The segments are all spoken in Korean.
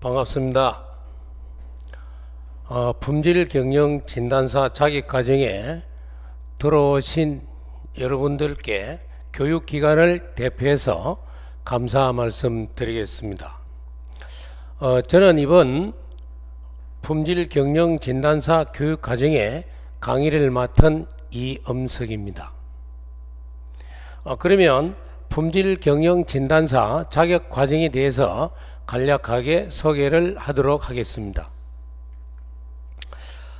반갑습니다. 어, 품질 경영 진단사 자격 과정에 들어오신 여러분들께 교육기관을 대표해서 감사 말씀 드리겠습니다. 어, 저는 이번 품질 경영 진단사 교육 과정에 강의를 맡은 이음석입니다. 어, 그러면 품질 경영 진단사 자격 과정에 대해서 간략하게 소개를 하도록 하겠습니다.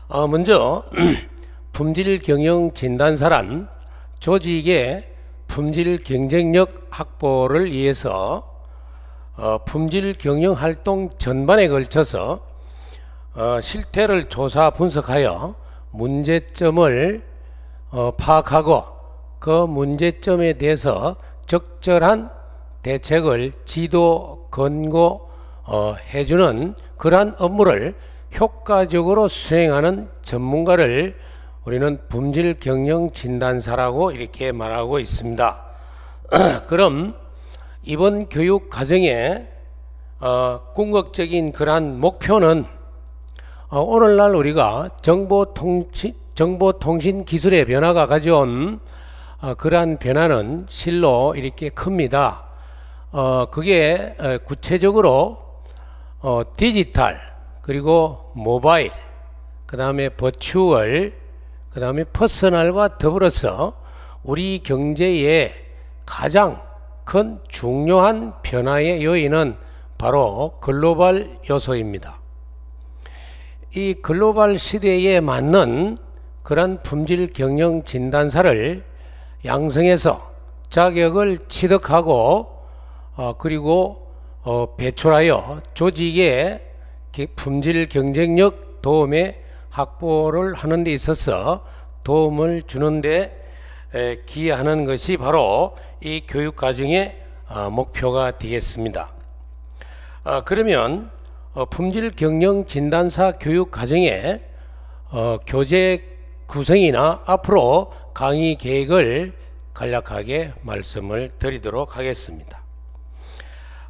아, 먼저 품질 경영 진단사란 조직의 품질 경쟁력 확보를 위해서 어, 품질 경영 활동 전반에 걸쳐서 어, 실태를 조사 분석하여 문제점을 어, 파악하고 그 문제점에 대해서 적절한 대책을 지도 권고해주는 어, 그러한 업무를 효과적으로 수행하는 전문가를 우리는 품질 경영 진단사라고 이렇게 말하고 있습니다. 그럼 이번 교육 과정의 어, 궁극적인 그러한 목표는 어, 오늘날 우리가 정보통신, 정보통신 기술의 변화가 가져온 어, 그러한 변화는 실로 이렇게 큽니다. 어, 그게 어, 구체적으로 어, 디지털 그리고 모바일 그 다음에 버추얼 그 다음에 퍼스널과 더불어서 우리 경제의 가장 큰 중요한 변화의 요인은 바로 글로벌 요소입니다. 이 글로벌 시대에 맞는 그런 품질 경영 진단사를 양성해서 자격을 취득하고 어, 그리고 어, 배출하여 조직의 품질 경쟁력 도움의 확보를 하는 데 있어서 도움을 주는데 기여하는 것이 바로 이 교육 과정의 어, 목표가 되겠습니다. 어, 그러면 어, 품질 경영 진단사 교육 과정의 어, 교재 구성이나 앞으로 강의 계획을 간략하게 말씀을 드리도록 하겠습니다.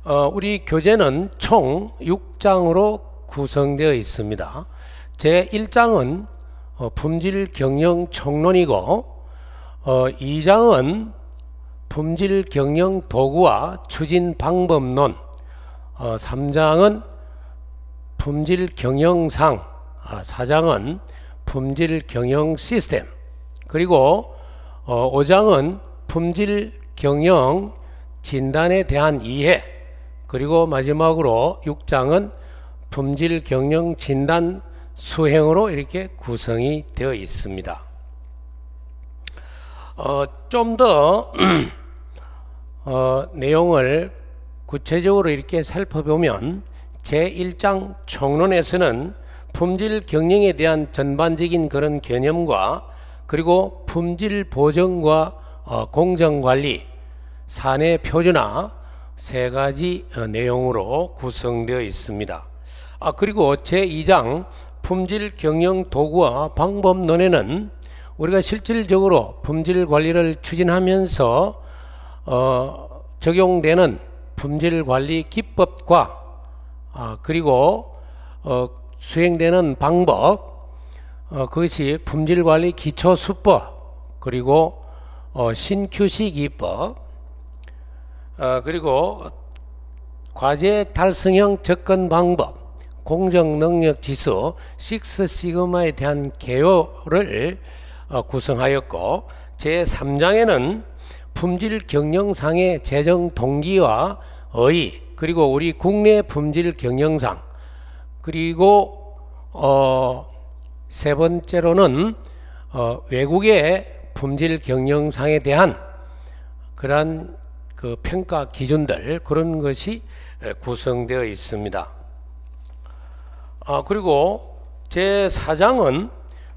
어, 우리 교재는 총 6장으로 구성되어 있습니다. 제 1장은 어, 품질 경영 총론이고 어, 2장은 품질 경영 도구와 추진 방법론 어, 3장은 품질 경영상 아, 4장은 품질 경영 시스템 그리고 어, 5장은 품질 경영 진단에 대한 이해 그리고 마지막으로 6장은 품질 경영 진단 수행으로 이렇게 구성이 되어 있습니다. 어, 좀더 어, 내용을 구체적으로 이렇게 살펴보면 제1장 총론에서는 품질 경영에 대한 전반적인 그런 개념과 그리고 품질 보정과 어, 공정관리, 사내 표준화, 세 가지 어, 내용으로 구성되어 있습니다. 아, 그리고 제2장 품질 경영 도구와 방법론에는 우리가 실질적으로 품질 관리를 추진하면서 어, 적용되는 품질 관리 기법과 아, 그리고 어, 수행되는 방법 어, 그것이 품질 관리 기초 수법 그리고 어, 신QC 기법 어, 그리고 과제 달성형 접근 방법, 공정 능력 지수, 식스 시그마에 대한 개요를 어, 구성하였고 제3장에는 품질 경영상의 재정 동기와 의의 그리고 우리 국내 품질 경영상 그리고 어, 세 번째로는 어, 외국의 품질 경영상에 대한 그러한 그 평가 기준들 그런 것이 구성되어 있습니다. 아, 그리고 제 4장은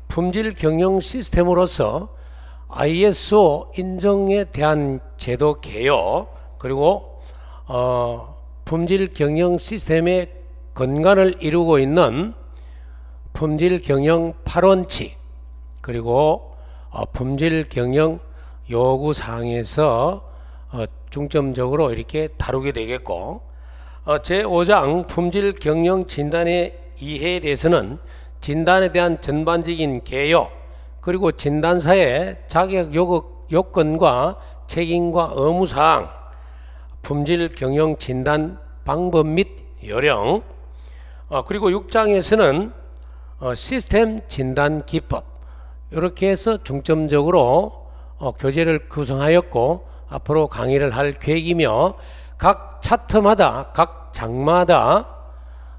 품질 경영 시스템으로서 ISO 인정에 대한 제도 개요 그리고 어, 품질 경영 시스템의 근간을 이루고 있는 품질 경영 8원칙 그리고 어, 품질 경영 요구 사항에서 중점적으로 이렇게 다루게 되겠고 어, 제5장 품질 경영 진단의 이해에 대해서는 진단에 대한 전반적인 개요 그리고 진단사의 자격 요건과 책임과 의무사항 품질 경영 진단 방법 및 요령 어, 그리고 6장에서는 어, 시스템 진단 기법 이렇게 해서 중점적으로 어, 교재를 구성하였고 앞으로 강의를 할 계획이며 각 차트마다 각 장마다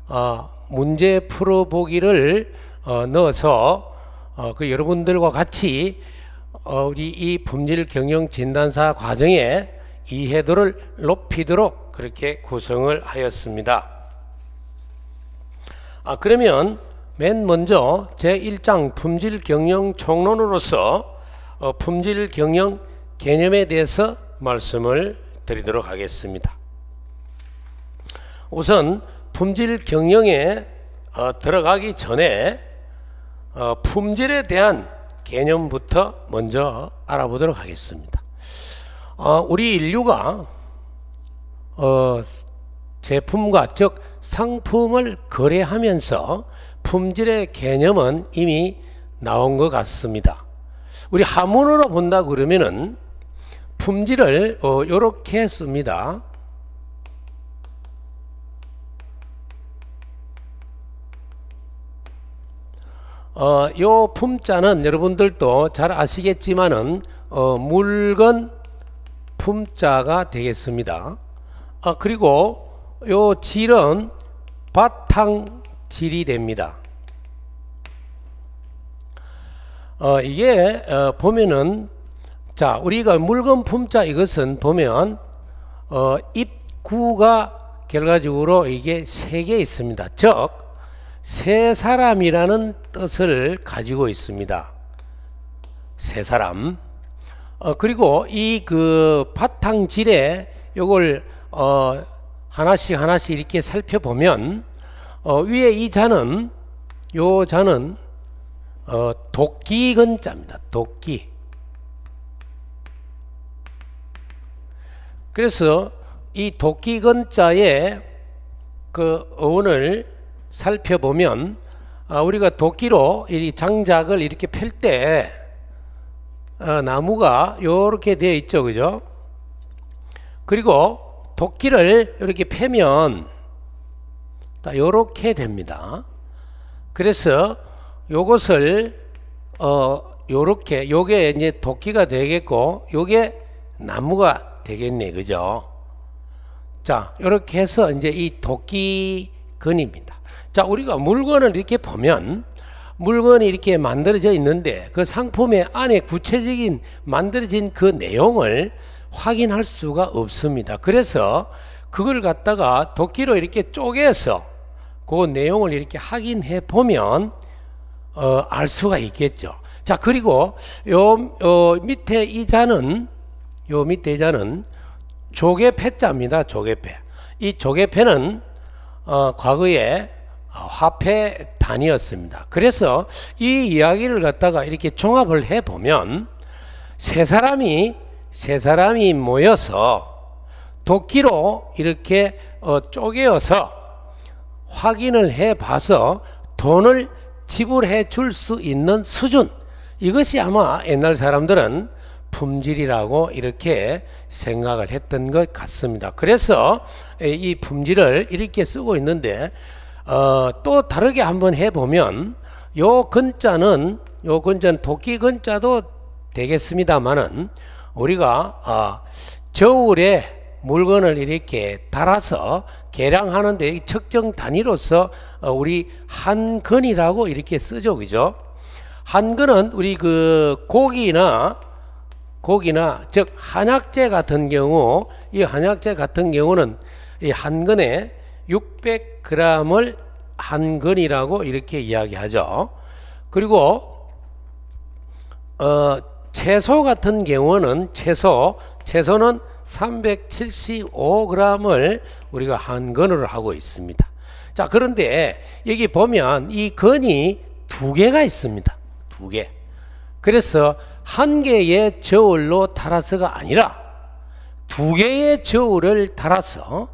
어, 문제 풀어보기를 어, 넣어서 어, 그 여러분들과 같이 우리 이 품질 경영 진단사 과정의 이해도를 높이도록 그렇게 구성을 하였습니다. 아 그러면 맨 먼저 제 1장 품질 경영 총론으로서 어, 품질 경영 개념에 대해서 말씀을 드리도록 하겠습니다. 우선 품질 경영에 어, 들어가기 전에 어, 품질에 대한 개념부터 먼저 알아보도록 하겠습니다. 어, 우리 인류가 어, 제품과 즉 상품을 거래하면서 품질의 개념은 이미 나온 것 같습니다. 우리 한문으로 본다 그러면은 품질을 어, 이렇게 씁니다. 어, 요 품자는 여러분들도 잘 아시겠지만은 어, 물건 품자가 되겠습니다. 아, 그리고 요 질은 바탕 질이 됩니다. 어, 이게 어, 보면은 자, 우리가 물건 품자 이것은 보면 어, 입구가 결과적으로 이게 세 개 있습니다. 즉, 세 사람이라는 뜻을 가지고 있습니다. 세 사람. 어, 그리고 이 그 바탕질에 요걸 어, 하나씩 하나씩 이렇게 살펴보면 어, 위에 이 자는 요 자는 어, 도끼 근자입니다. 도끼. 그래서 이도끼근자의그 어원을 살펴보면 아, 우리가 도끼로 이 장작을 이렇게 펼때 아, 나무가 이렇게 되어 있죠, 그죠? 그리고 도끼를 이렇게 펴면 이렇게 됩니다. 그래서 요것을 어 요렇게 요게 이제 도끼가 되겠고 요게 나무가 되겠네. 그죠? 자, 이렇게 해서 이제 이 도끼근입니다. 자, 우리가 물건을 이렇게 보면 물건이 이렇게 만들어져 있는데 그 상품의 안에 구체적인 만들어진 그 내용을 확인할 수가 없습니다. 그래서 그걸 갖다가 도끼로 이렇게 쪼개서 그 내용을 이렇게 확인해 보면 어, 알 수가 있겠죠. 자 그리고 요, 요 어, 밑에 이 자는 요밑대 자는 조개패자입니다. 조개패. 이 조개패는 어, 과거에 화폐 단위였습니다. 그래서 이 이야기를 갖다가 이렇게 종합을 해 보면 세 사람이 세 사람이 모여서 도끼로 이렇게 어, 쪼개어서 확인을 해 봐서 돈을 지불해 줄 수 있는 수준 이것이 아마 옛날 사람들은 품질이라고 이렇게 생각을 했던 것 같습니다. 그래서 이 품질을 이렇게 쓰고 있는데 어, 또 다르게 한번 해보면 요 근자는 요 근자는 도끼 근자도 되겠습니다만은 우리가 어, 저울에 물건을 이렇게 달아서 계량하는데 측정 단위로서 어, 우리 한 근이라고 이렇게 쓰죠, 그죠? 한 근은 우리 그 고기나 고기나 즉 한약재 같은 경우 이 한약재 같은 경우는 이한 근에 600g을 한 근이라고 이렇게 이야기하죠. 그리고 어, 채소 같은 경우는 채소 채소는 375g을 우리가 한 근으로 하고 있습니다. 자 그런데 여기 보면 이 근이 두 개가 있습니다. 두 개. 그래서 한 개의 저울로 달아서가 아니라 두 개의 저울을 달아서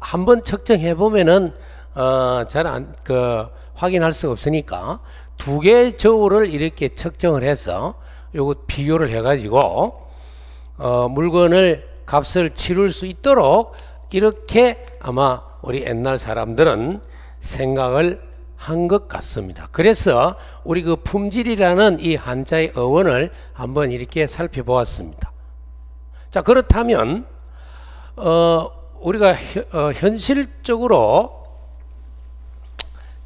한 번 측정해 보면은 어, 잘안 그 확인할 수가 없으니까 두 개의 저울을 이렇게 측정을 해서 요거 비교를 해가지고 어, 물건을 값을 치룰 수 있도록 이렇게 아마 우리 옛날 사람들은 생각을 한것 같습니다. 그래서 우리 그 품질이라는 이 한자의 어원을 한번 이렇게 살펴보았습니다. 자, 그렇다면, 어, 우리가 어, 현실적으로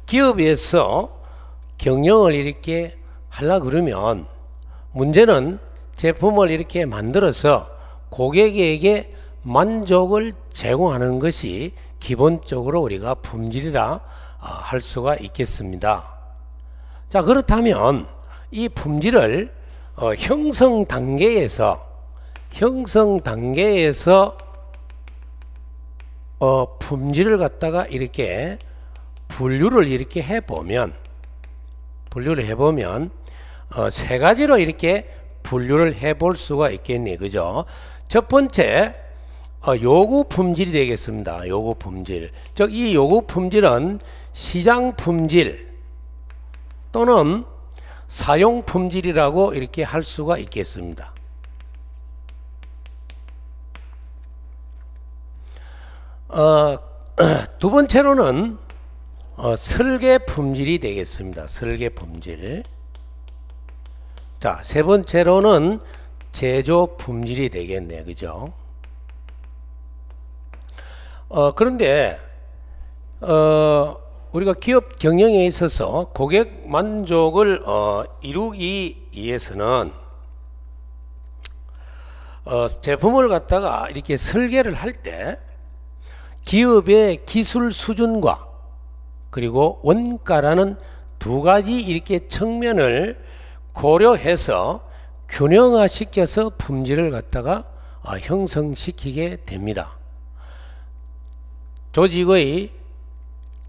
기업에서 경영을 이렇게 하려 그러면 문제는 제품을 이렇게 만들어서 고객에게 만족을 제공하는 것이 기본적으로 우리가 품질이라 할 수가 있겠습니다. 자, 그렇다면 이 품질을 어, 형성 단계에서 형성 단계에서 어, 품질을 갖다가 이렇게 분류를 이렇게 해보면 분류를 해보면 어, 세 가지로 이렇게 분류를 해볼 수가 있겠네 그죠 첫 번째 어, 요구 품질이 되겠습니다 요구 품질 즉 이 요구 품질은 시장 품질 또는 사용 품질이라고 이렇게 할 수가 있겠습니다. 어, 두 번째로는 어, 설계 품질이 되겠습니다. 설계 품질. 자, 세 번째로는 제조 품질이 되겠네요. 그죠? 어, 그런데, 어, 우리가 기업 경영에 있어서 고객 만족을 어, 이루기 위해서는 어, 제품을 갖다가 이렇게 설계를 할 때 기업의 기술 수준과 그리고 원가라는 두 가지 이렇게 측면을 고려해서 균형화 시켜서 품질을 갖다가 어, 형성시키게 됩니다. 조직의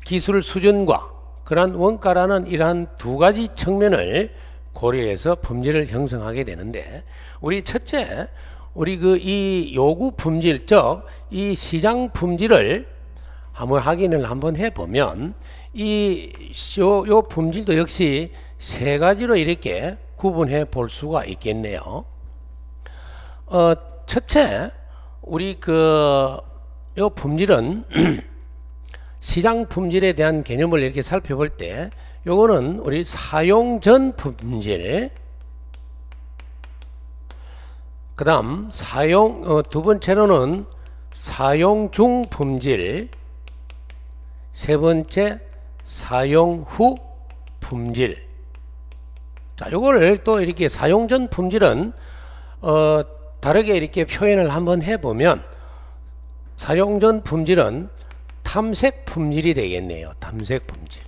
기술 수준과 그러한 원가라는 이러한 두 가지 측면을 고려해서 품질을 형성하게 되는데 우리 첫째 우리 그 이 요구 품질 적이 시장 품질을 한번 확인을 한번 해 보면 이요 요 품질도 역시 세 가지로 이렇게 구분해 볼 수가 있겠네요. 어 첫째 우리 그 요 품질은 시장 품질에 대한 개념을 이렇게 살펴볼 때 요거는 우리 사용 전 품질 그 다음 사용 어, 두 번째로는 사용 중 품질 세 번째 사용 후 품질 자 요거를 또 이렇게 사용 전 품질은 어, 다르게 이렇게 표현을 한번 해보면 사용 전 품질은 탐색 품질이 되겠네요. 탐색 품질.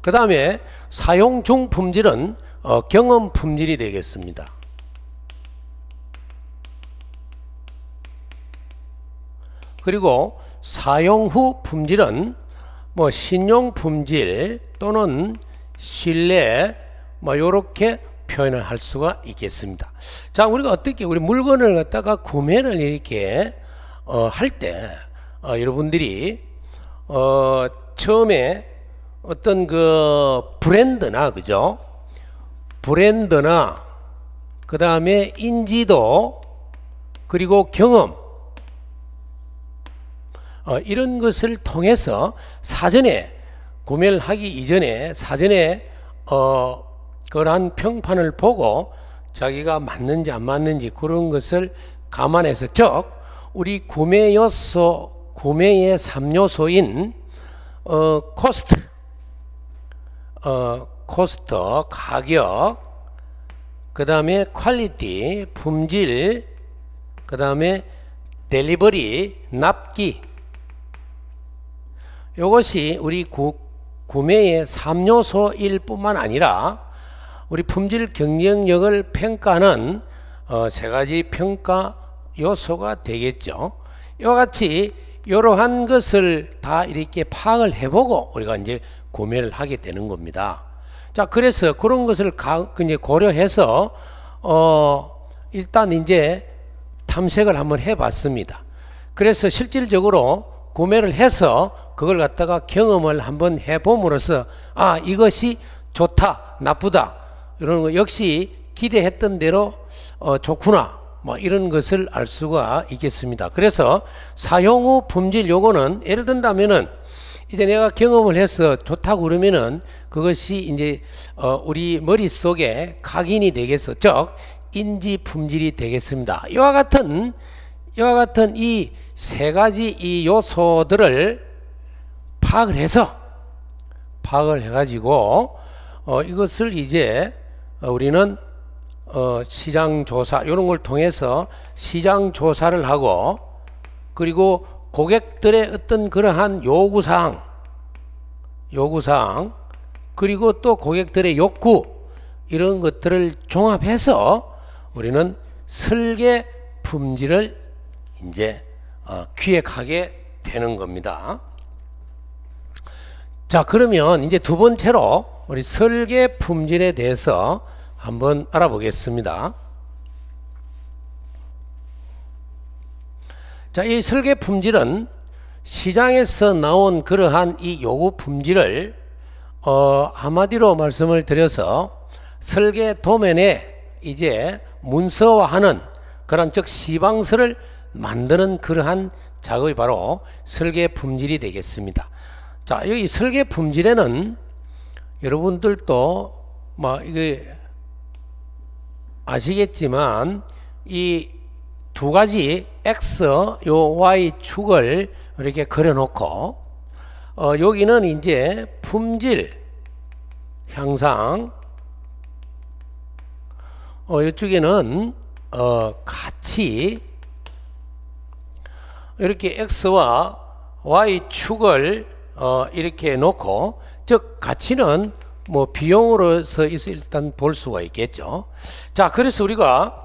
그 다음에 사용 중 품질은 어, 경험 품질이 되겠습니다. 그리고 사용 후 품질은 뭐 신용 품질 또는 신뢰 뭐이렇게 표현을 할 수가 있겠습니다. 자, 우리가 어떻게 우리 물건을 갖다가 구매를 이렇게 어, 할때 어, 여러분들이 어, 처음에 어떤 그 브랜드나 그죠? 브랜드나 그 다음에 인지도 그리고 경험 어, 이런 것을 통해서 사전에 구매를 하기 이전에 사전에 어, 그러한 평판을 보고 자기가 맞는지 안 맞는지 그런 것을 감안해서 즉 우리 구매 요소, 구매의 3요소인 어, 코스트, 어, 코스트, 가격, 그 다음에 퀄리티, 품질, 그 다음에 델리버리, 납기. 이것이 우리 구, 구매의 3요소일 뿐만 아니라 우리 품질 경쟁력을 평가하는 어, 세 가지 평가 요소가 되겠죠. 이와 같이 이러한 것을 다 이렇게 파악을 해보고 우리가 이제 구매를 하게 되는 겁니다. 자, 그래서 그런 것을 가, 그 이제 고려해서 어, 일단 이제 탐색을 한번 해봤습니다. 그래서 실질적으로 구매를 해서 그걸 갖다가 경험을 한번 해봄으로써 아 이것이 좋다 나쁘다 이런 거 역시 기대했던 대로 어, 좋구나 뭐 이런 것을 알 수가 있겠습니다. 그래서 사용 후 품질 요거는 예를 든다면은 이제 내가 경험을 해서 좋다고 그러면은 그것이 이제 어 우리 머릿속에 각인이 되겠어. 즉 인지 품질이 되겠습니다. 이와 같은 이와 같은 이 세 가지 이 요소들을 파악을 해서 파악을 해 가지고 어 이것을 이제 우리는 어, 시장 조사 이런 걸 통해서 시장 조사를 하고 그리고 고객들의 어떤 그러한 요구 사항, 요구 사항 그리고 또 고객들의 욕구 이런 것들을 종합해서 우리는 설계 품질을 이제 어, 기획하게 되는 겁니다. 자 그러면 이제 두 번째로 우리 설계 품질에 대해서 한번 알아보겠습니다. 자, 이 설계 품질은 시장에서 나온 그러한 이 요구 품질을 어, 한마디로 말씀을 드려서 설계 도면에 이제 문서화하는 그런 즉 시방서를 만드는 그러한 작업이 바로 설계 품질이 되겠습니다. 자, 여기 설계 품질에는 여러분들도 뭐 이게 아시겠지만 이 두 가지 x 요 y 축을 이렇게 그려놓고 어, 여기는 이제 품질 향상 어, 이쪽에는 어, 가치 이렇게 x와 y 축을 어, 이렇게 놓고 즉 가치는 뭐 비용으로서 일단 볼 수가 있겠죠. 자, 그래서 우리가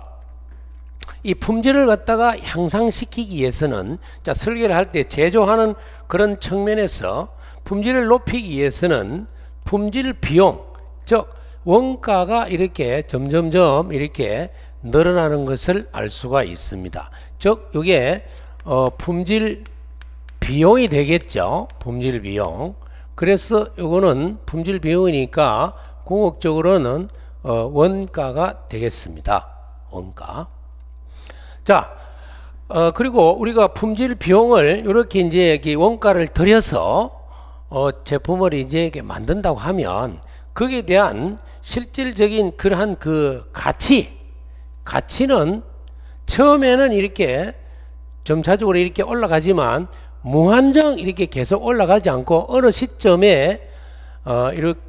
이 품질을 갖다가 향상시키기 위해서는 자, 설계를 할 때 제조하는 그런 측면에서 품질을 높이기 위해서는 품질 비용, 즉 원가가 이렇게 점점점 이렇게 늘어나는 것을 알 수가 있습니다. 즉 이게 어, 품질 비용이 되겠죠. 품질 비용. 그래서 요거는 품질 비용이니까 궁극적으로는 어, 원가가 되겠습니다. 원가. 자, 어, 그리고 우리가 품질 비용을 이렇게 이제 원가를 들여서 어, 제품을 이제 이렇게 만든다고 하면 거기에 대한 실질적인 그러한 그 가치, 가치는 처음에는 이렇게 점차적으로 이렇게 올라가지만 무한정 이렇게 계속 올라가지 않고 어느 시점에 어, 이렇게,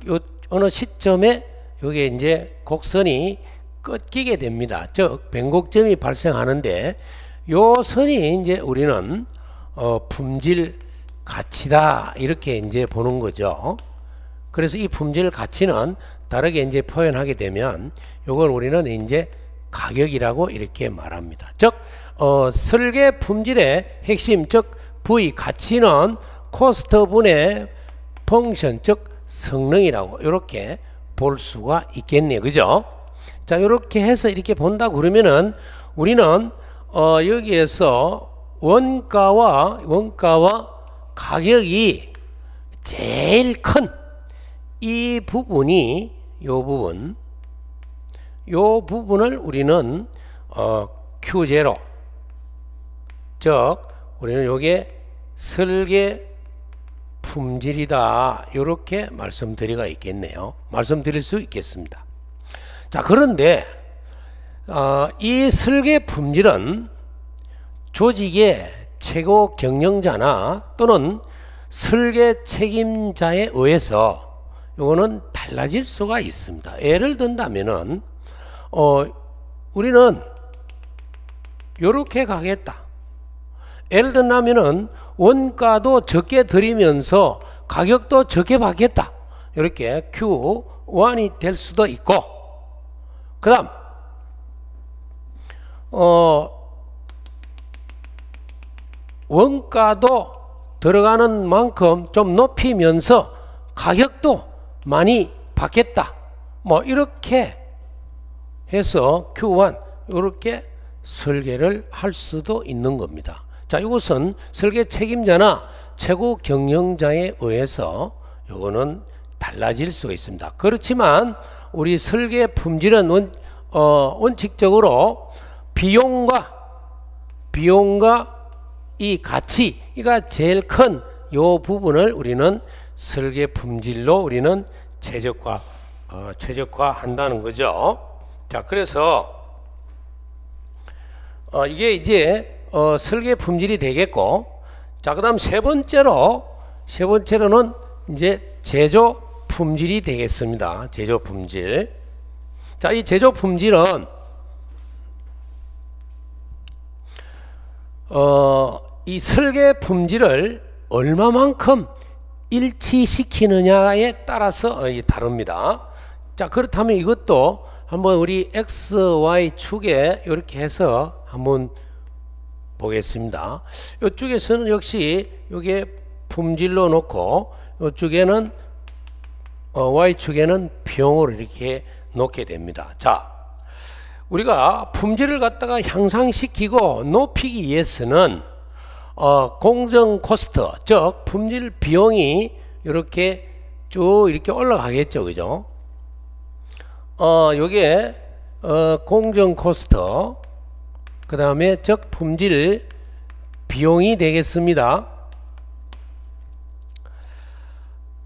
어느 시점에 이게 이제 곡선이 꺾이게 됩니다. 즉 변곡점이 발생하는데 요 선이 이제 우리는 어, 품질 가치다 이렇게 이제 보는 거죠. 그래서 이 품질 가치는 다르게 이제 표현하게 되면 요걸 우리는 이제 가격이라고 이렇게 말합니다. 즉 어, 설계 품질의 핵심 즉 V 가치는 코스트분의 펑션 즉 성능이라고 이렇게 볼 수가 있겠네요. 그죠? 자 이렇게 해서 이렇게 본다 그러면은 우리는 어, 여기에서 원가와 원가와 가격이 제일 큰 이 부분이 요 부분 요 부분을 우리는 어, Q0 즉 우리는 요게 설계 품질이다 이렇게 말씀드리가 있겠네요. 말씀드릴 수 있겠습니다. 자 그런데 어, 이 설계 품질은 조직의 최고 경영자나 또는 설계 책임자에 의해서 이거는 달라질 수가 있습니다. 예를 든다면은 어, 우리는 이렇게 가겠다. 예를 든다면은 원가도 적게 들이면서 가격도 적게 받겠다. 이렇게 Q1이 될 수도 있고 그 다음 어 원가도 들어가는 만큼 좀 높이면서 가격도 많이 받겠다. 뭐 이렇게 해서 Q1 이렇게 설계를 할 수도 있는 겁니다. 자, 이것은 설계 책임자나 최고 경영자에 의해서 요거는 달라질 수가 있습니다. 그렇지만 우리 설계 품질은 원, 어, 원칙적으로 비용과 비용과 이 가치가 이 제일 큰 요 부분을 우리는 설계 품질로 우리는 최적화 어, 최적화한다는 거죠. 자, 그래서 어, 이게 이제 어, 설계 품질이 되겠고 자 그다음 세 번째로 세 번째로는 이제 제조 품질이 되겠습니다. 제조 품질. 자, 이 제조 품질은 어, 이 설계 품질을 얼마만큼 일치시키느냐에 따라서 어, 다릅니다. 자, 그렇다면 이것도 한번 우리 XY 축에 이렇게 해서 한번 보겠습니다. 이쪽에서는 역시 이게 품질로 놓고 이쪽에는 어, Y축에는 평으로 이렇게 놓게 됩니다. 자, 우리가 품질을 갖다가 향상시키고 높이기 위해서는 어, 공정 코스트, 즉 품질 비용이 이렇게 쭉 이렇게 올라가겠죠, 그죠? 어, 요게 어, 공정 코스트 그 다음에 즉 품질 비용이 되겠습니다.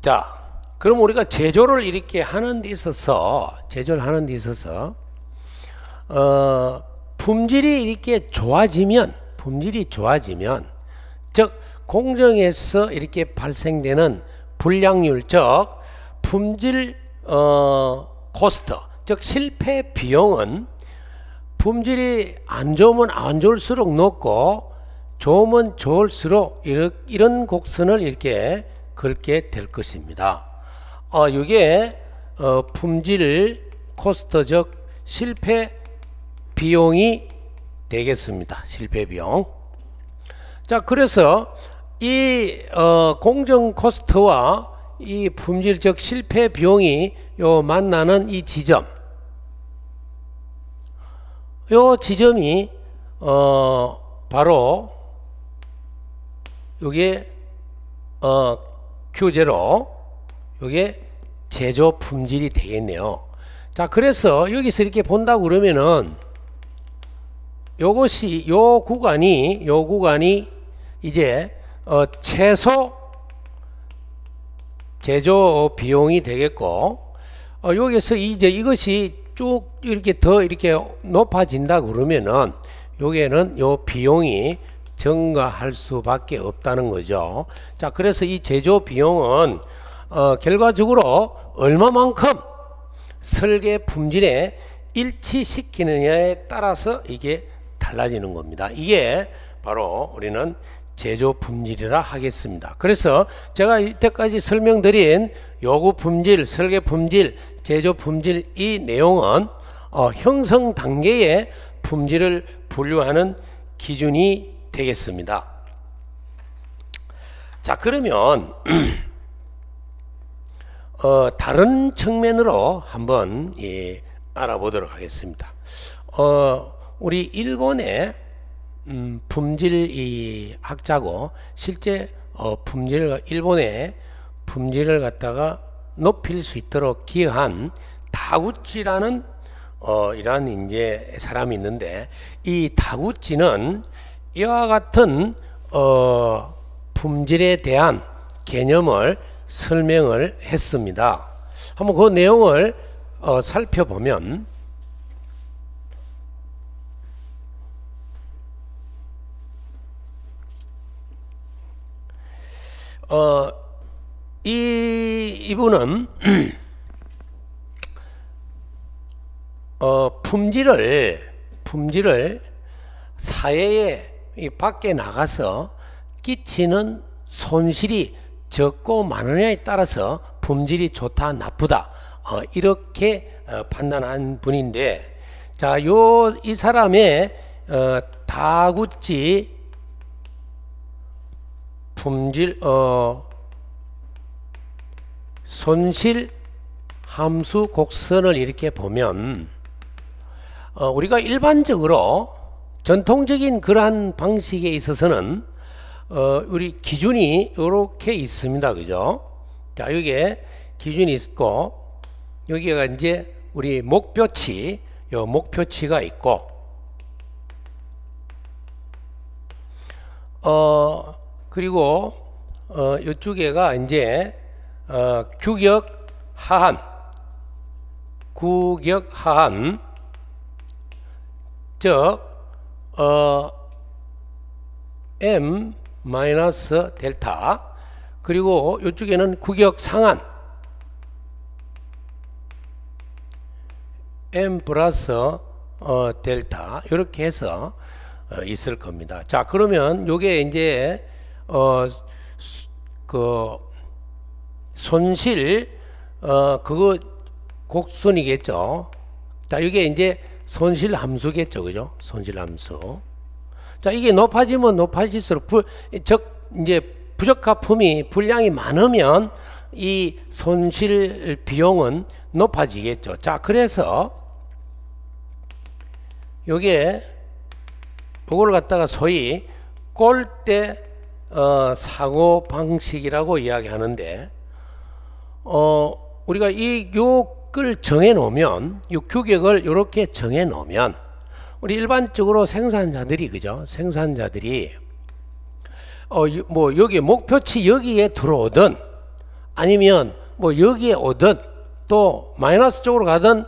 자, 그럼 우리가 제조를 이렇게 하는 데 있어서 제조를 하는 데 있어서 어, 품질이 이렇게 좋아지면 품질이 좋아지면 즉 공정에서 이렇게 발생되는 불량률 즉 품질 어, 코스트 즉 실패 비용은 품질이 안 좋으면 안 좋을수록 높고 좋으면 좋을수록 이런 곡선을 이렇게 긁게 될 것입니다. 어, 이게 어, 품질 코스트적 실패 비용이 되겠습니다. 실패 비용. 자, 그래서 이 어, 공정 코스트와 이 품질적 실패 비용이 요 만나는 이 지점 요 지점이 어 바로 요게 어 교재로 요게 제조 품질이 되겠네요. 자, 그래서 여기서 이렇게 본다고 그러면은 요것이 요 구간이 요 구간이 이제 어 최소 제조 비용이 되겠고 어 여기서 이제 이것이 쭉 이렇게 더 이렇게 높아진다 그러면은 요게는 요 비용이 증가할 수밖에 없다는 거죠. 자, 그래서 이 제조 비용은 어, 결과적으로 얼마만큼 설계 품질에 일치시키느냐에 따라서 이게 달라지는 겁니다. 이게 바로 우리는 제조 품질이라 하겠습니다. 그래서 제가 이때까지 설명드린 요구 품질, 설계 품질, 제조 품질 이 내용은 어, 형성 단계의 품질을 분류하는 기준이 되겠습니다. 자 그러면 어, 다른 측면으로 한번 예, 알아보도록 하겠습니다. 어, 우리 일본의 음, 품질 이 학자고 실제 어, 품질 일본의 품질을 갖다가 높일 수 있도록 기여한 다구찌라는 어, 이러한 이제 사람이 있는데 이 다구찌는 이와 같은 어, 품질에 대한 개념을 설명을 했습니다. 한번 그 내용을 어, 살펴보면 어, 이 이분은 어, 품질을 품질을 사회에 이 밖에 나가서 끼치는 손실이 적고 많으냐에 따라서 품질이 좋다 나쁘다 어, 이렇게 어, 판단한 분인데 자요 이 사람의 어, 다구치 품질 어 손실 함수 곡선을 이렇게 보면 어, 우리가 일반적으로 전통적인 그러한 방식에 있어서는 어, 우리 기준이 이렇게 있습니다. 그죠? 자, 여기에 기준이 있고 여기가 이제 우리 목표치, 요 목표치가 있고 어 그리고 어 이쪽에가 이제 어, 규격 하한, 구격 하한, 즉 어, m 마이너스 델타 그리고 이쪽에는 구격 상한 m 플러스 어, 델타 이렇게 해서 어, 있을 겁니다. 자 그러면 요게 이제 어, 그 손실 어 그거 곡선이겠죠. 자 이게 이제 손실 함수겠죠, 그죠? 손실 함수. 자 이게 높아지면 높아질수록 부, 적 이제 부적합품이 분량이 많으면 이 손실 비용은 높아지겠죠. 자 그래서 요게 요걸 갖다가 소위 꼴대 어, 사고 방식이라고 이야기하는데 어, 우리가 이 교육을 정해 놓으면 이 규격을 이렇게 정해 놓으면 우리 일반적으로 생산자들이 그죠? 생산자들이 어, 뭐 여기 목표치 여기에 들어오든 아니면 뭐 여기에 오든 또 마이너스 쪽으로 가든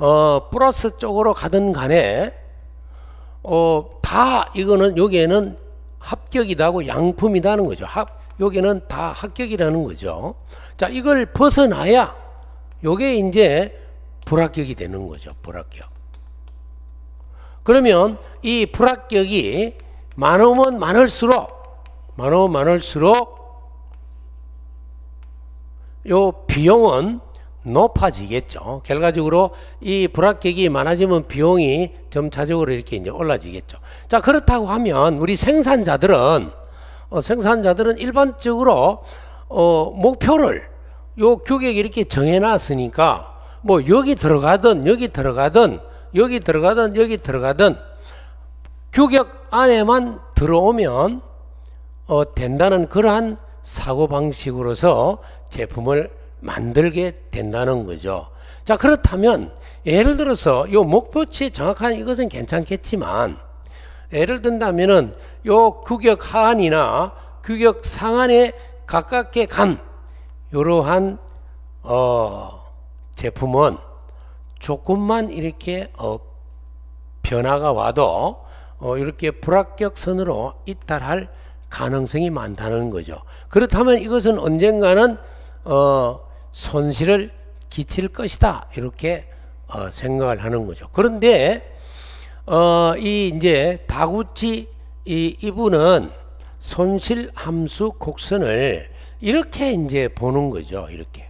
어, 플러스 쪽으로 가든 간에 어, 다 이거는 여기에는 합격이다고 양품이다는 거죠. 합, 여기는 다 합격이라는 거죠. 자, 이걸 벗어나야 요게 이제 불합격이 되는 거죠. 불합격. 그러면 이 불합격이 많으면 많을수록 많으면 많을수록 요 비용은 높아지겠죠. 결과적으로 이 불합격이 많아지면 비용이 점차적으로 이렇게 이제 올라지겠죠. 자, 그렇다고 하면 우리 생산자들은 어, 생산자들은 일반적으로 어, 목표를 요 규격이 이렇게 정해놨으니까 뭐 여기 들어가든 여기 들어가든 여기 들어가든 여기 들어가든 규격 안에만 들어오면 어, 된다는 그러한 사고 방식으로서 제품을 만들게 된다는 거죠. 자 그렇다면 예를 들어서 요 목표치 정확한 이것은 괜찮겠지만 예를 든다면은 요 규격 하한이나 규격 상한에 가깝게 간 이러한 어 제품은 조금만 이렇게 어 변화가 와도 어 이렇게 불합격선으로 이탈할 가능성이 많다는 거죠. 그렇다면 이것은 언젠가는 어 손실을 끼칠 것이다 이렇게 어 생각을 하는 거죠. 그런데 어, 이 이제 다구치 이 이분은 손실 함수 곡선을 이렇게 이제 보는 거죠. 이렇게.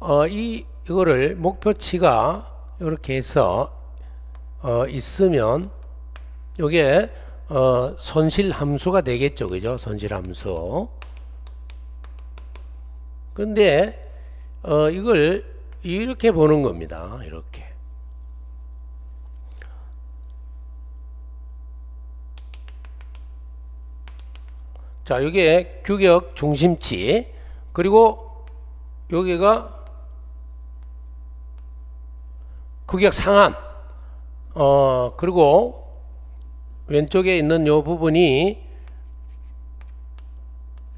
어, 이 이거를 목표치가 이렇게 해서 어, 있으면 이게 어, 손실 함수가 되겠죠. 그죠? 손실 함수. 근데 어, 이걸 이렇게 보는 겁니다. 이렇게. 자, 여게 규격 중심치 그리고 여기가 규격 상한 어 그리고 왼쪽에 있는 요 부분이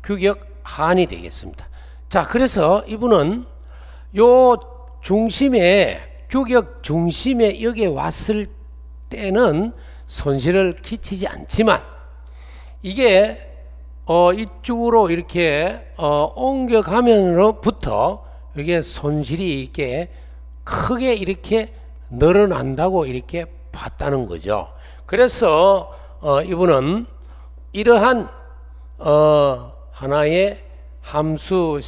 규격 하한이 되겠습니다. 자, 그래서 이분은 요 중심에 규격 중심에 여기에 왔을 때는 손실을 끼치지 않지만 이게 어, 이쪽으로 이렇게 어, 옮겨가면으로부터 이게 손실이 이렇게 크게 이렇게 늘어난다고 이렇게 봤다는 거죠. 그래서 어, 이분은 이러한 어, 하나의 함수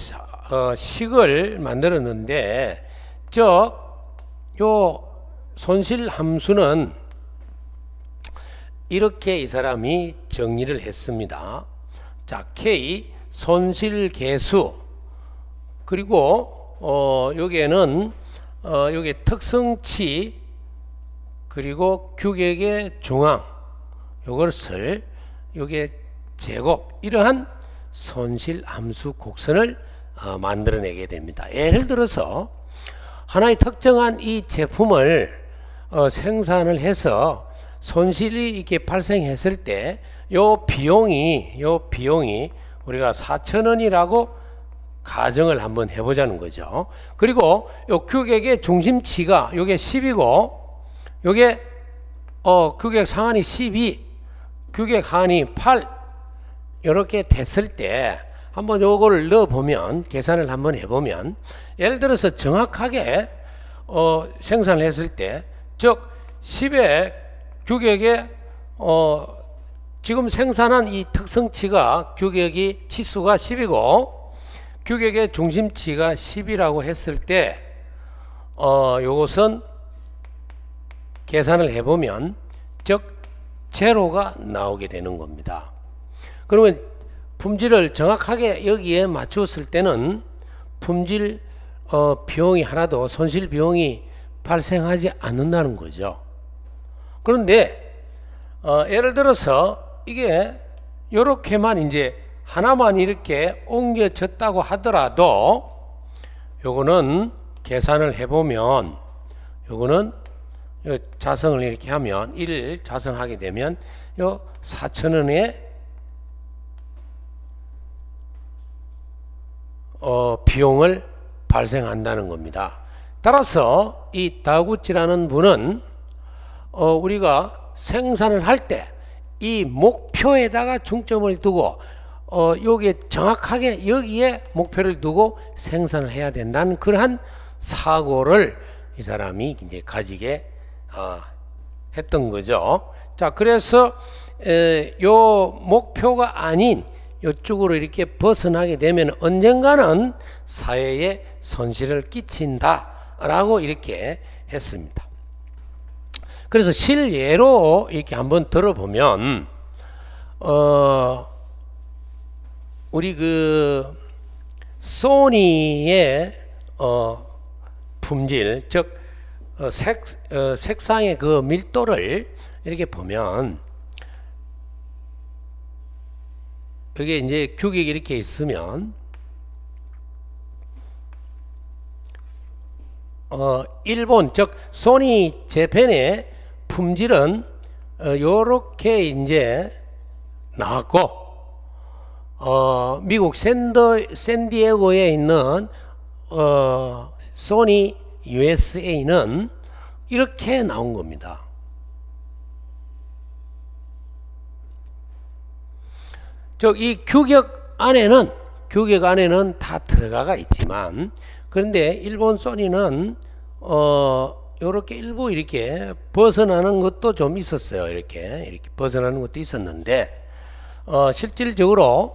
어, 식을 만들었는데 저 요 손실 함수는 이렇게 이 사람이 정리를 했습니다. 자, K 손실 개수 그리고 어 여기에는 어 여기 특성치 그리고 규격의 중앙 요것을 요게 제곱 이러한 손실 함수 곡선을 어, 만들어내게 됩니다. 예를 들어서 하나의 특정한 이 제품을 어, 생산을 해서 손실이 이렇게 발생했을 때요 비용이 요 비용이 우리가 4천 원이라고 가정을 한번 해보자는 거죠. 그리고 요 규격의 중심치가 요게 10이고 요게 어 규격 상한이 12, 규격 하한이 8 이렇게 됐을 때 한번 요거를 넣어 보면 계산을 한번 해보면 예를 들어서 정확하게 어 생산을 했을 때 즉 10의 규격의 어 지금 생산한 이 특성치가 규격이 치수가 10이고 규격의 중심치가 10이라고 했을 때 어, 요것은 계산을 해보면 즉 제로가 나오게 되는 겁니다. 그러면 품질을 정확하게 여기에 맞추었을 때는 품질 어, 비용이 하나도 손실 비용이 발생하지 않는다는 거죠. 그런데 어, 예를 들어서 이게 이렇게만 이제 하나만 이렇게 옮겨졌다고 하더라도 요거는 계산을 해보면 요거는 요 자성을 이렇게 하면 1 자성하게 되면 요 4천원에 어, 비용을 발생한다는 겁니다. 따라서 이 다구치라는 분은 어, 우리가 생산을 할때 이 목표에다가 중점을 두고 어, 여기에 정확하게 여기에 목표를 두고 생산을 해야 된다는 그러한 사고를 이 사람이 이제 가지게 어, 했던 거죠. 자, 그래서 에, 요 목표가 아닌 요쪽으로 이렇게 벗어나게 되면 언젠가는 사회에 손실을 끼친다라고 이렇게 했습니다. 그래서 실예로 이렇게 한번 들어보면 어 우리 그 소니의 어 품질 즉 어, 색, 어, 색상의 그 밀도를 이렇게 보면 여기 이제 규격이 이렇게 있으면 어, 일본 즉 소니 재팬의 품질은 이렇게 어, 이제 나왔고 어, 미국 샌더, 샌디에고에 있는 어, 소니 USA는 이렇게 나온 겁니다. 저이 규격 안에는 규격 안에는 다 들어가가 있지만 그런데 일본 소니는 어, 이렇게 일부 이렇게 벗어나는 것도 좀 있었어요. 이렇게 이렇게 벗어나는 것도 있었는데 어, 실질적으로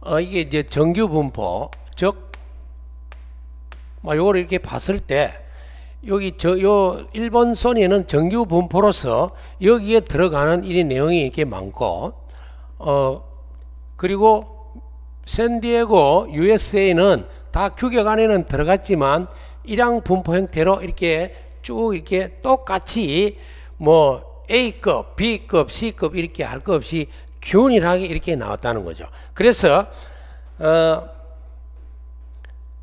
어, 이게 이제 정규 분포 즉, 뭐 요걸 이렇게 봤을 때 여기 저요 일본 소니는 정규 분포로서 여기에 들어가는 일의 내용이 이렇게 많고 어 그리고 샌디에고 USA는 다 규격 안에는 들어갔지만 일양 분포 형태로 이렇게 쭉 이렇게 똑같이 뭐 A급, B급, C급 이렇게 할 것 없이 균일하게 이렇게 나왔다는 거죠. 그래서 어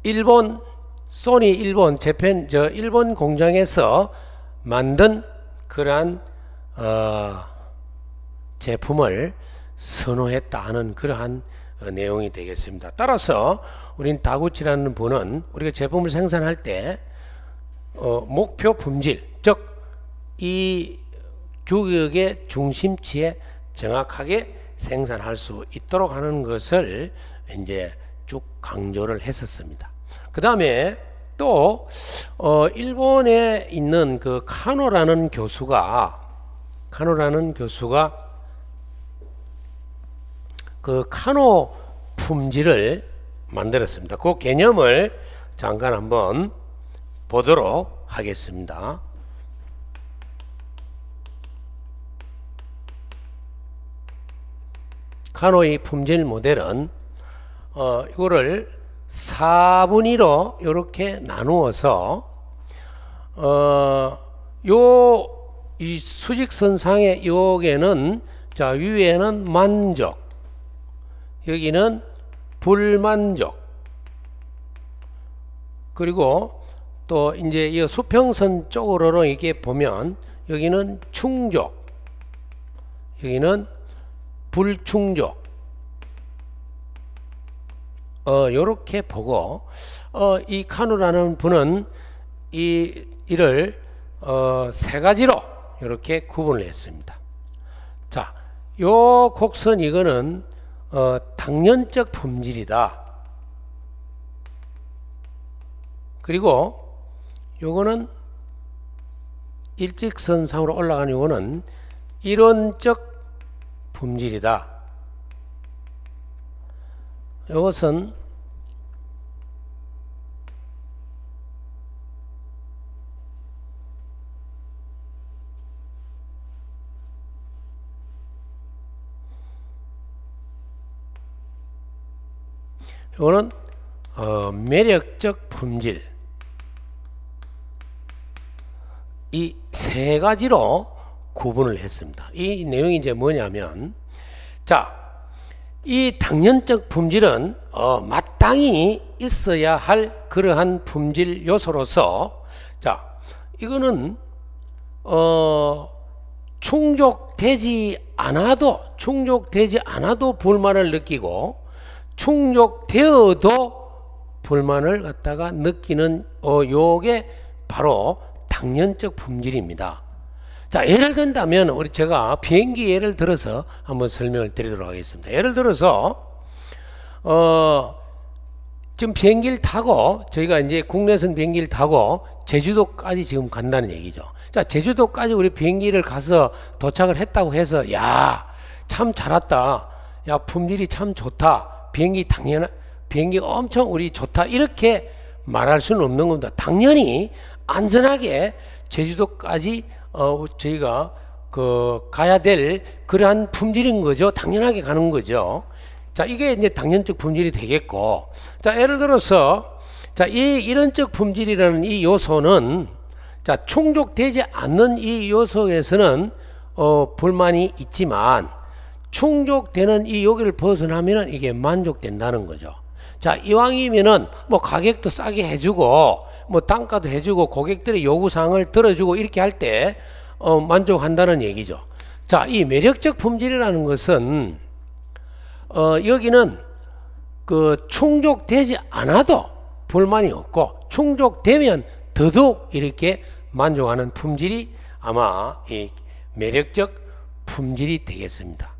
일본 소니 일본 재팬 저 일본 공장에서 만든 그러한 어 제품을 선호했다 는 그러한 어, 내용이 되겠습니다. 따라서 우린 다구치라는 분은 우리가 제품을 생산할 때 어, 목표 품질, 즉 이 규격의 중심치에 정확하게 생산할 수 있도록 하는 것을 이제 쭉 강조를 했었습니다. 그 다음에 또 어, 일본에 있는 그 카노라는 교수가 카노라는 교수가 그 카노 품질을 만들었습니다. 그 개념을 잠깐 한번 보도록 하겠습니다. 카노의 품질 모델은 어, 이거를 4분 1로 이렇게 나누어서 어, 요이 수직선상의 여기에는 자 위에는 만족 여기는 불만족 그리고 또 이제 이 수평선 쪽으로이렇게 보면 여기는 충족 여기는 불충족 어 요렇게 보고 어이 카누라는 분은 이 이를 어세 가지로 이렇게 구분을 했습니다. 자, 요 곡선 이거는 어, 당연적 품질이다. 그리고 요거는 일직선상으로 올라가는 요거는 이론적 품질이다. 이것은 이거는 어, 매력적 품질 이 세 가지로 구분을 했습니다. 이 내용이 이제 뭐냐면 자, 이 당연적 품질은 어, 마땅히 있어야 할 그러한 품질 요소로서 자, 이거는 어, 충족되지 않아도 충족되지 않아도 불만을 느끼고 충족되어도 불만을 갖다가 느끼는 어 요게 바로 당연적 품질입니다. 자, 예를 든다면 우리 제가 비행기 예를 들어서 한번 설명을 드리도록 하겠습니다. 예를 들어서 어 지금 비행기를 타고 저희가 이제 국내선 비행기를 타고 제주도까지 지금 간다는 얘기죠. 자, 제주도까지 우리 비행기를 가서 도착을 했다고 해서 야, 참 잘 왔다. 야, 품질이 참 좋다. 비행기 당연 한 비행기 엄청 우리 좋다 이렇게 말할 수는 없는 겁니다. 당연히 안전하게 제주도까지 어, 저희가 그 가야 될 그러한 품질인 거죠. 당연하게 가는 거죠. 자, 이게 이제 당연적 품질이 되겠고, 자, 예를 들어서, 자, 이 이런적 품질이라는 이 요소는, 자, 충족되지 않는 이 요소에서는, 어, 불만이 있지만, 충족되는 이 여기를 벗어나면 이게 만족된다는 거죠. 자, 이왕이면은 뭐 가격도 싸게 해주고 뭐 단가도 해주고 고객들의 요구사항을 들어주고 이렇게 할때 어, 만족한다는 얘기죠. 자, 이 매력적 품질이라는 것은 어, 여기는 그 충족되지 않아도 불만이 없고 충족되면 더더욱 이렇게 만족하는 품질이 아마 이 매력적 품질이 되겠습니다.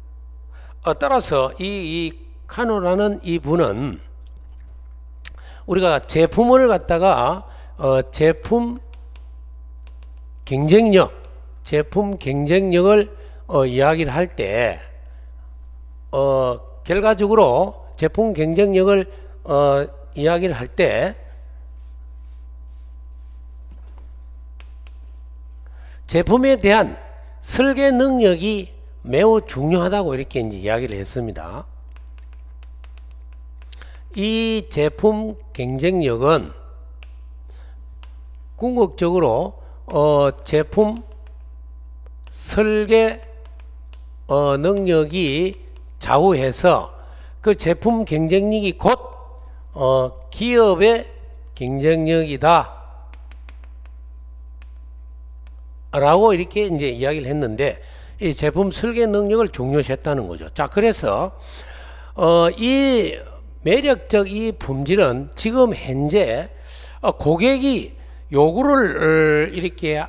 어, 따라서 이, 이 카노라는 이 분은 우리가 제품을 갖다가 어, 제품 경쟁력, 제품 경쟁력을 어, 이야기를 할때 어, 결과적으로 제품 경쟁력을 어, 이야기를 할 때 제품에 대한 설계 능력이 매우 중요하다고 이렇게 이제 이야기를 했습니다. 이 제품 경쟁력은 궁극적으로 어, 제품 설계 어, 능력이 좌우해서 그 제품 경쟁력이 곧 어, 기업의 경쟁력이다. 라고 이렇게 이제 이야기를 했는데 이 제품 설계 능력을 중요시했다는 거죠. 자, 그래서 어, 이 매력적 이 품질은 지금 현재 어, 고객이 요구를 어, 이렇게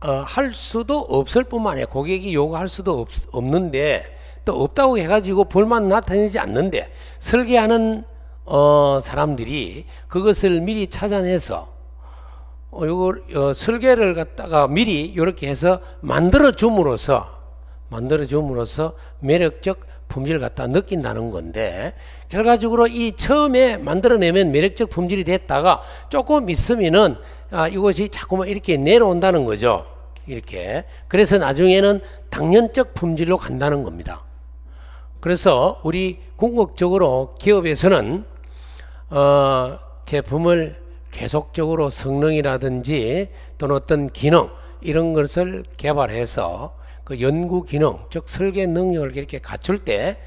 어, 할 수도 없을 뿐만 아니라 고객이 요구할 수도 없, 는데또 없다고 해가지고 볼만 나타내지 않는데 설계하는 어, 사람들이 그것을 미리 찾아내서 얼굴 어, 어, 설계를 갖다가 미리 이렇게 해서 만들어 줌으로써 만들어 줌으로써 매력적 품질을 갖다 느낀다는 건데 결과적으로 이 처음에 만들어내면 매력적 품질이 됐다가 조금 있으면은 아, 이것이 자꾸만 이렇게 내려온다는 거죠. 이렇게 그래서 나중에는 당연적 품질로 간다는 겁니다. 그래서 우리 궁극적으로 기업에서는 어, 제품을 계속적으로 성능이라든지 또는 어떤 기능 이런 것을 개발해서 그 연구 기능 즉 설계 능력을 이렇게 갖출 때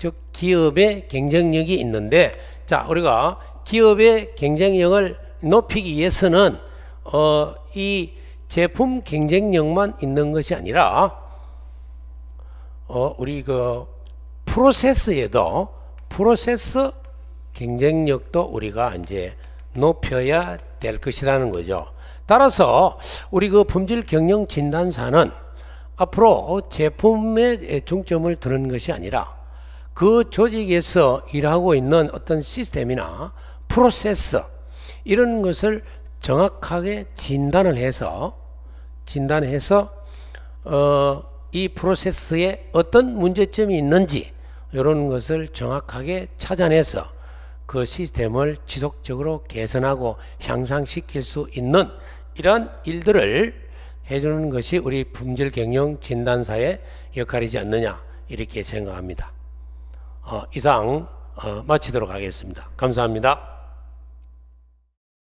즉 기업의 경쟁력이 있는데 자 우리가 기업의 경쟁력을 높이기 위해서는 어, 이 제품 경쟁력만 있는 것이 아니라 어, 우리 그 프로세스에도 프로세스 경쟁력도 우리가 이제 높여야 될 것이라는 거죠. 따라서 우리 그 품질 경영 진단사는 앞으로 제품에 중점을 두는 것이 아니라 그 조직에서 일하고 있는 어떤 시스템이나 프로세스 이런 것을 정확하게 진단을 해서 진단해서 어, 이 프로세스에 어떤 문제점이 있는지 이런 것을 정확하게 찾아내서 그 시스템을 지속적으로 개선하고 향상시킬 수 있는 이런 일들을 해주는 것이 우리 품질 경영 진단사의 역할이지 않느냐 이렇게 생각합니다. 어, 이상 어, 마치도록 하겠습니다. 감사합니다.